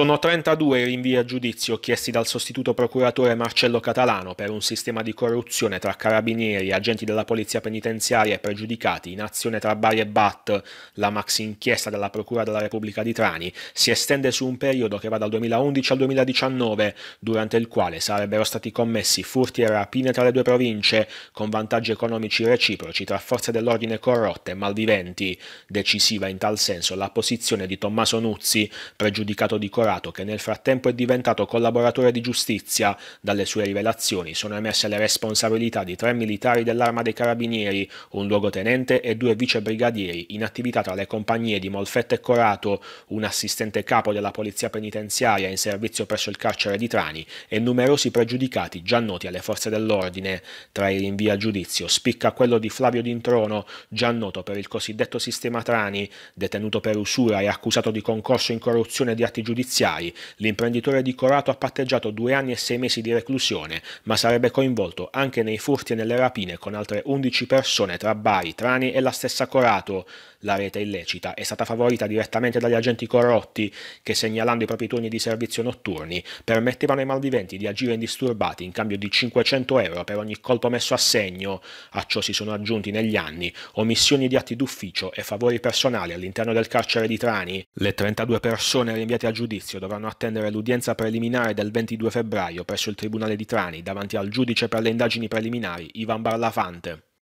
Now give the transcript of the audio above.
Sono 32 i rinvii a giudizio chiesti dal sostituto procuratore Marcello Catalano per un sistema di corruzione tra carabinieri, agenti della polizia penitenziaria e pregiudicati in azione tra Bari e Bat. La max inchiesta della Procura della Repubblica di Trani si estende su un periodo che va dal 2011 al 2019, durante il quale sarebbero stati commessi furti e rapine tra le due province, con vantaggi economici reciproci tra forze dell'ordine corrotte e malviventi. Decisiva in tal senso la posizione di Tommaso Nuzzi, pregiudicato di corruzione dell'elettorato che nel frattempo è diventato collaboratore di giustizia. Dalle sue rivelazioni sono emerse le responsabilità di tre militari dell'Arma dei Carabinieri, un luogotenente e due vicebrigadieri in attività tra le compagnie di Molfetta e Corato, un assistente capo della polizia penitenziaria in servizio presso il carcere di Trani e numerosi pregiudicati già noti alle forze dell'ordine. Tra i rinvii a giudizio spicca quello di Flavio Dintrono, già noto per il cosiddetto sistema Trani, detenuto per usura e accusato di concorso in corruzione di atti giudiziari giudiziari. L'imprenditore di Corato ha patteggiato due anni e sei mesi di reclusione, ma sarebbe coinvolto anche nei furti e nelle rapine con altre 11 persone tra Bari, Trani e la stessa Corato la rete illecita, è stata favorita direttamente dagli agenti corrotti che segnalando i propri turni di servizio notturni permettevano ai malviventi di agire indisturbati in cambio di 500 euro per ogni colpo messo a segno, a ciò si sono aggiunti negli anni omissioni di atti d'ufficio e favori personali all'interno del carcere di Trani. Le 32 persone rinviate a giudizio dovranno attendere l'udienza preliminare del 22 febbraio presso il Tribunale di Trani davanti al giudice per le indagini preliminari Ivan Barlafante.